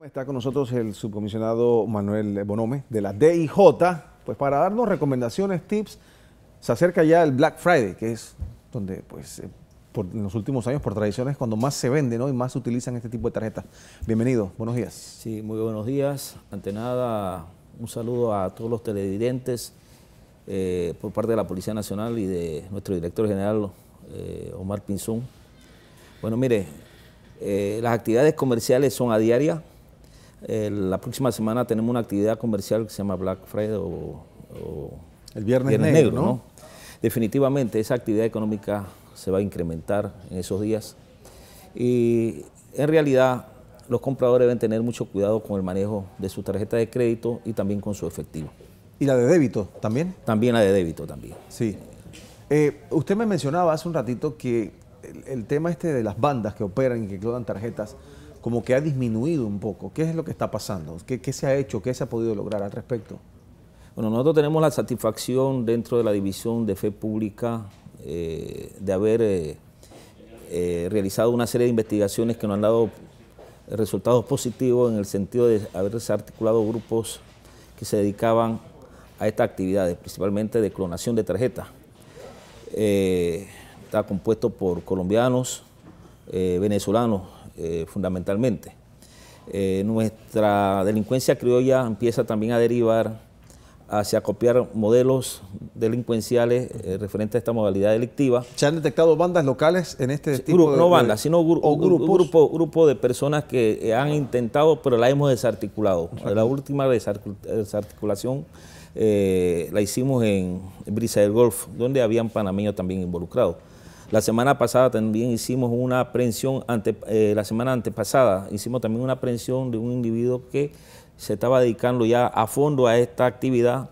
Pues está con nosotros el subcomisionado Manuel Bonome de la DIJ, pues para darnos recomendaciones, tips. Se acerca ya el Black Friday, que es donde pues eh, en los últimos años, por tradiciones, cuando más se vende ¿no? y más se utilizan este tipo de tarjetas. Bienvenido, buenos días. Sí, muy buenos días. Ante nada, un saludo a todos los televidentes eh, por parte de la Policía Nacional y de nuestro director general, eh, Omar Pinzón. Bueno, mire, las actividades comerciales son a diaria, la próxima semana tenemos una actividad comercial que se llama Black Friday o, el Viernes, Negro. ¿no? Definitivamente esa actividad económica se va a incrementar en esos días y en realidad los compradores deben tener mucho cuidado con el manejo de su tarjeta de crédito y también con su efectivo. ¿Y la de débito también? También la de débito también. Sí. Eh, usted me mencionaba hace un ratito que el, tema este de las bandas que operan y que clonan tarjetas, como que ha disminuido un poco. ¿Qué es lo que está pasando? ¿Qué, se ha hecho? ¿Qué se ha podido lograr al respecto? Bueno, nosotros tenemos la satisfacción dentro de la División de Fe Pública eh, de haber eh, eh, realizado una serie de investigaciones que nos han dado resultados positivos en el sentido de haber desarticulado grupos que se dedicaban a estas actividades, principalmente de clonación de tarjetas. está compuesto por colombianos, venezolanos, eh, fundamentalmente. Eh, nuestra delincuencia criolla empieza también a derivar hacia copiar modelos delincuenciales eh, referentes a esta modalidad delictiva. ¿Se han detectado bandas locales en este tipo de, No bandas, sino grupos. Grupo, de personas que han intentado, pero la hemos desarticulado. La última desarticulación la hicimos en Brisa del Golfo, donde habían panameños también involucrados. La semana pasada también hicimos una aprehensión, ante, eh, la semana antepasada hicimos también una aprehensión de un individuo que se estaba dedicando ya a fondo a esta actividad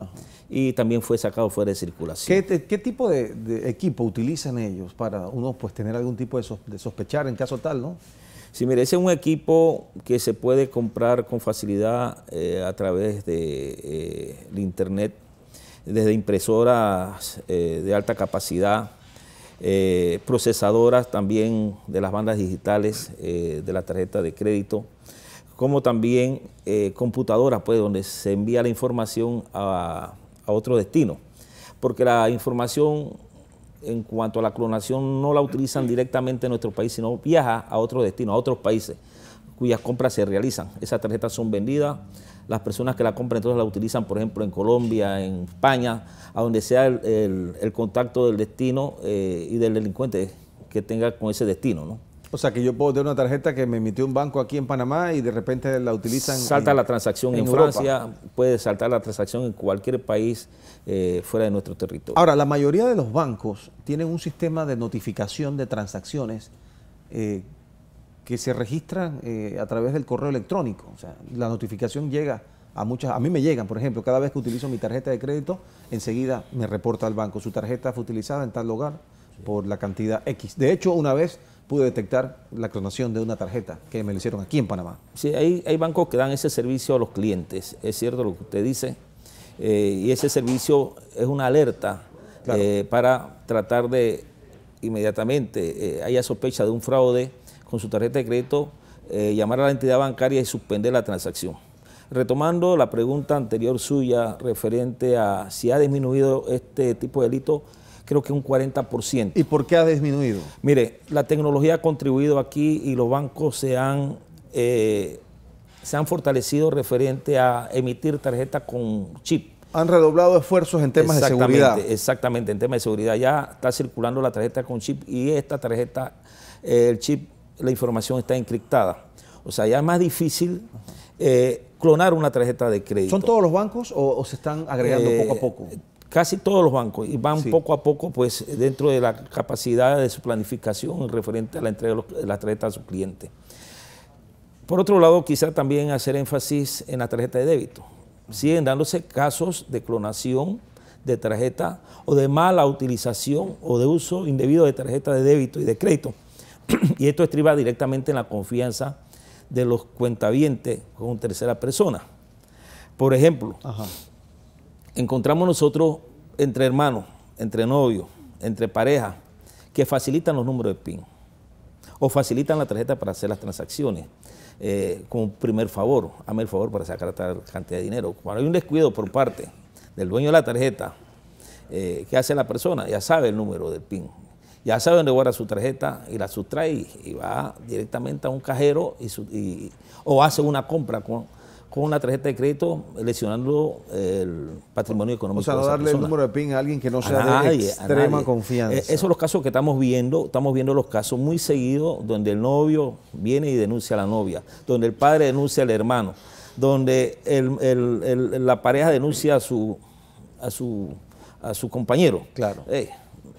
y también fue sacado fuera de circulación. ¿Qué, tipo de, equipo utilizan ellos para uno pues tener algún tipo de, sospechar en caso tal, no? Sí, mire, ese es un equipo que se puede comprar con facilidad eh, a través de, eh, internet, desde impresoras de alta capacidad, eh, procesadoras también de las bandas digitales eh, de la tarjeta de crédito, como también eh, computadoras, pues, donde se envía la información a, otro destino. Porque la información en cuanto a la clonación no la utilizan directamente en nuestro país, sino viaja a otro destino, a otros países cuyas compras se realizan. Esas tarjetas son vendidas, las personas que la compran entonces la utilizan, por ejemplo, en Colombia, en España, a donde sea el, contacto del destino eh, y del delincuente que tenga con ese destino, O sea que yo puedo tener una tarjeta que me emitió un banco aquí en Panamá y de repente la utilizan. Salta la transacción en, Francia, puede saltar la transacción en cualquier país eh, fuera de nuestro territorio. Ahora, la mayoría de los bancos tienen un sistema de notificación de transacciones eh, que se registran eh, a través del correo electrónico. O sea, la notificación llega a muchas, a mí me llegan, por ejemplo, cada vez que utilizo mi tarjeta de crédito, enseguida me reporta al banco, su tarjeta fue utilizada en tal lugar por la cantidad X. De hecho, una vez pude detectar la clonación de una tarjeta que me lo hicieron aquí en Panamá. Sí, hay, bancos que dan ese servicio a los clientes, es cierto lo que usted dice, eh, y ese servicio es una alerta eh, para tratar de inmediatamente, haya sospecha de un fraude, con su tarjeta de crédito, eh, llamar a la entidad bancaria y suspender la transacción. Retomando la pregunta anterior suya referente a si ha disminuido este tipo de delito, creo que un 40%. ¿Y por qué ha disminuido? Mire, la tecnología ha contribuido aquí y los bancos se han, eh, se han fortalecido referente a emitir tarjetas con chip. Han redoblado esfuerzos en temas de seguridad. Exactamente, en temas de seguridad. Ya está circulando la tarjeta con chip y esta tarjeta, eh, el chip la información está encriptada. O sea, ya es más difícil eh, clonar una tarjeta de crédito. ¿Son todos los bancos o, se están agregando poco a eh, poco? Casi todos los bancos y van poco a poco, pues dentro de la capacidad de su planificación referente a la entrega de la tarjetas a su cliente. Por otro lado, quizá también hacer énfasis en la tarjeta de débito. Siguen dándose casos de clonación de tarjeta o de mala utilización o de uso indebido de tarjeta de débito y de crédito y esto estriba directamente en la confianza de los cuentavientes con tercera persona. Por ejemplo, encontramos nosotros entre hermanos, entre novios, entre parejas, que facilitan los números de PIN o facilitan la tarjeta para hacer las transacciones. Eh, con primer favor, hazme el favor para sacar tal cantidad de dinero. Cuando hay un descuido por parte del dueño de la tarjeta, eh, ¿qué hace la persona? Ya sabe el número del PIN, ya sabe dónde guarda su tarjeta y la sustrae y, va directamente a un cajero y, o hace una compra con, con, una tarjeta de crédito lesionando el patrimonio económico. O sea, no darle el número de PIN a alguien que no sea de extrema confianza. Eh, esos son los casos que estamos viendo, estamos viendo los casos muy seguidos donde el novio viene y denuncia a la novia, donde el padre denuncia al hermano, donde la pareja denuncia a su, a su, a su compañero. Claro. Eh,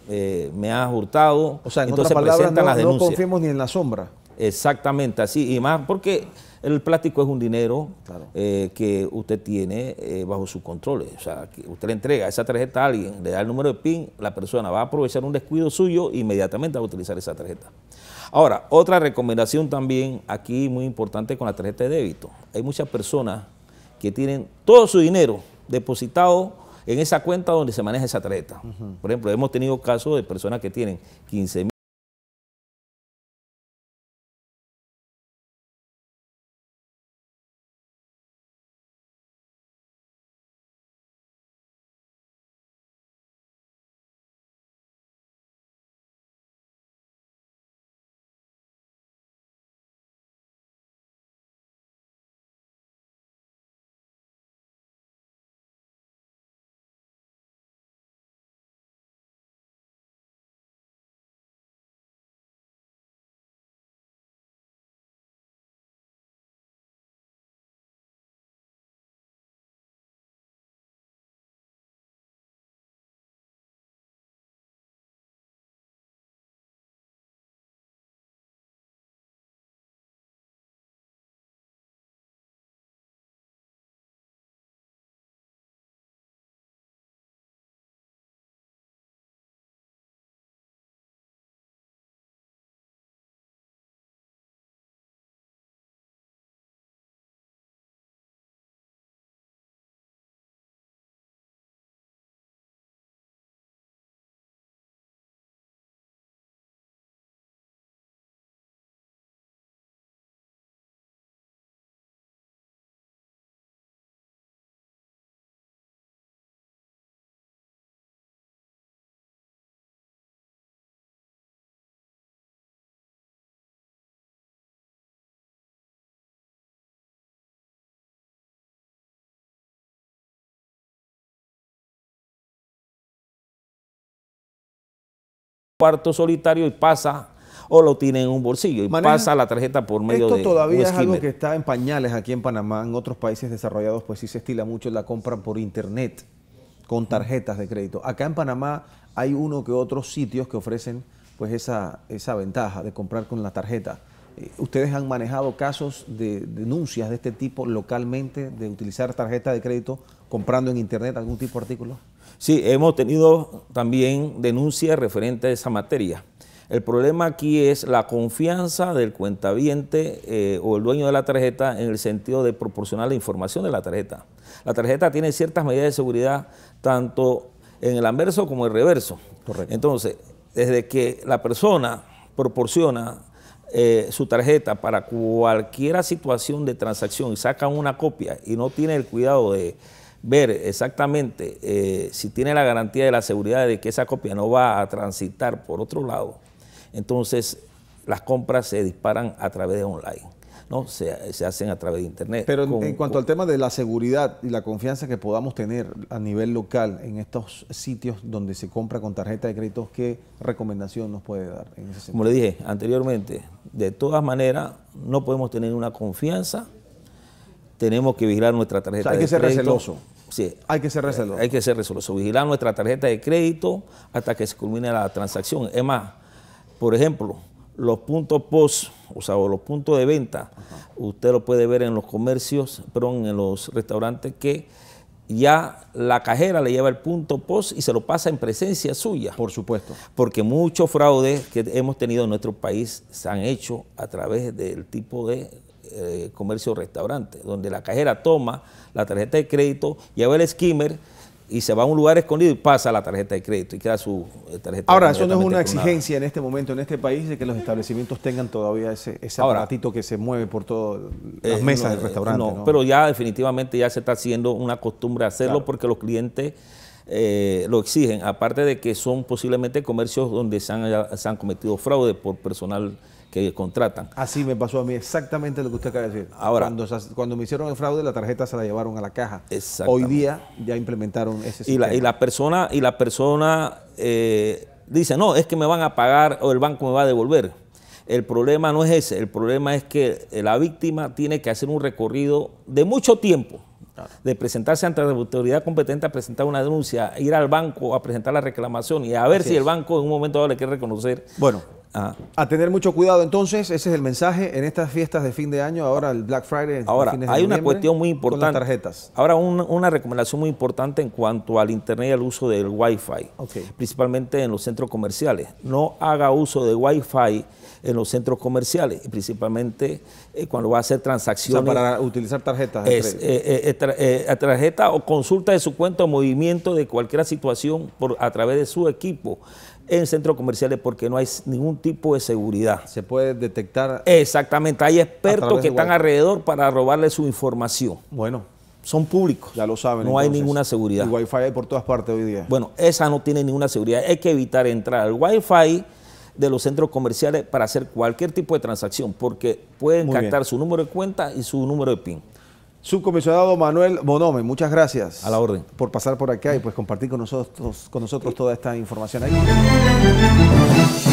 eh, me ha hurtado. O sea, entonces no, las confiemos ni en la sombra. Exactamente, así, y más porque el plástico es un dinero eh, que usted tiene eh, bajo su control. O sea, que usted le entrega esa tarjeta a alguien, le da el número de PIN, la persona va a aprovechar un descuido suyo e inmediatamente va a utilizar esa tarjeta. Ahora, otra recomendación también aquí muy importante con la tarjeta de débito. Hay muchas personas que tienen todo su dinero depositado en esa cuenta donde se maneja esa tarjeta. Por ejemplo, hemos tenido casos de personas que tienen 15 cuarto solitario y pasa o lo tiene en un bolsillo y pasa la tarjeta por medio de Esto todavía es algo que está en pañales aquí en Panamá, en otros países desarrollados pues sí se estila mucho la compra por internet con tarjetas de crédito. Acá en Panamá hay uno que otros sitios que ofrecen pues esa, esa ventaja de comprar con la tarjeta. Eh, ¿Ustedes han manejado casos de denuncias de este tipo localmente, de utilizar tarjeta de crédito comprando en internet algún tipo de artículo? Sí, hemos tenido también denuncias referentes a esa materia. El problema aquí es la confianza del cuentaviente eh, o el dueño de la tarjeta en el sentido de proporcionar la información de la tarjeta. La tarjeta tiene ciertas medidas de seguridad, tanto en el anverso como en el reverso. Correcto. Entonces, desde que la persona proporciona eh, su tarjeta para cualquier situación de transacción y saca una copia y no tiene el cuidado de ver exactamente eh, si tiene la garantía de la seguridad de que esa copia no va a transitar por otro lado, entonces las compras se disparan a través de online. ¿no? Se, hacen a través de Internet. Pero en, cuanto al tema de la seguridad y la confianza que podamos tener a nivel local en estos sitios donde se compra con tarjeta de crédito, ¿qué recomendación nos puede dar? En ese sentido como le dije anteriormente, de todas maneras no podemos tener una confianza tenemos que vigilar nuestra tarjeta de crédito. hay que ser receloso. Sí. Hay que ser receloso. Hay que ser receloso. Vigilar nuestra tarjeta de crédito hasta que se culmine la transacción. Es más, por ejemplo, los puntos post, o sea, los puntos de venta, usted lo puede ver en los comercios, perdón, en los restaurantes que ya la cajera le lleva el punto post y se lo pasa en presencia suya. Por supuesto. Porque muchos fraudes que hemos tenido en nuestro país se han hecho a través del tipo de eh, comercio restaurante, donde la cajera toma la tarjeta de crédito, lleva el skimmer y se va a un lugar escondido y pasa la tarjeta de crédito y queda su eh, tarjeta Ahora, eso no es una exigencia en este momento, en este país, de que los establecimientos tengan todavía ese, ese aparatito que se mueve por todas eh, las mesas del restaurante. No, pero ya definitivamente ya se está haciendo una costumbre hacerlo porque los clientes lo exigen, aparte de que son posiblemente comercios donde se han, se han cometido fraude por personal que contratan. Así me pasó a mí, exactamente lo que usted acaba de decir. Ahora, cuando, me hicieron el fraude, la tarjeta se la llevaron a la caja. Hoy día ya implementaron ese sistema. Y la, persona, y la persona eh, dice, no, es que me van a pagar o el banco me va a devolver. El problema no es ese, el problema es que eh, la víctima tiene que hacer un recorrido de mucho tiempo de presentarse ante la autoridad competente a presentar una denuncia, ir al banco a presentar la reclamación y a ver si el banco en un momento dado le quiere reconocer bueno, Ah. A tener mucho cuidado entonces, ese es el mensaje en estas fiestas de fin de año, ahora el Black Friday. Ahora, hay una cuestión muy importante. tarjetas. Ahora, una recomendación muy importante en cuanto al Internet y al uso del Wi-Fi, principalmente en los centros comerciales. No haga uso de Wi-Fi en los centros comerciales, principalmente eh, cuando va a hacer transacciones. para utilizar tarjetas. Es, eh, eh, tarjeta o consulta de su cuenta o movimiento de cualquier situación por, a través de su equipo en centros comerciales porque no hay ningún tipo de seguridad. Se puede detectar. Exactamente, hay expertos que están alrededor para robarle su información. Bueno. Son públicos. Ya lo saben. No hay ninguna seguridad. Y Wi-Fi hay por todas partes hoy día. Bueno, esa no tiene ninguna seguridad. Hay que evitar entrar al Wi-Fi de los centros comerciales para hacer cualquier tipo de transacción porque pueden captar su número de cuenta y su número de PIN. Subcomisionado Manuel Bonome, muchas gracias. A la orden. Por pasar por acá y pues compartir con nosotros, con nosotros toda esta información ahí.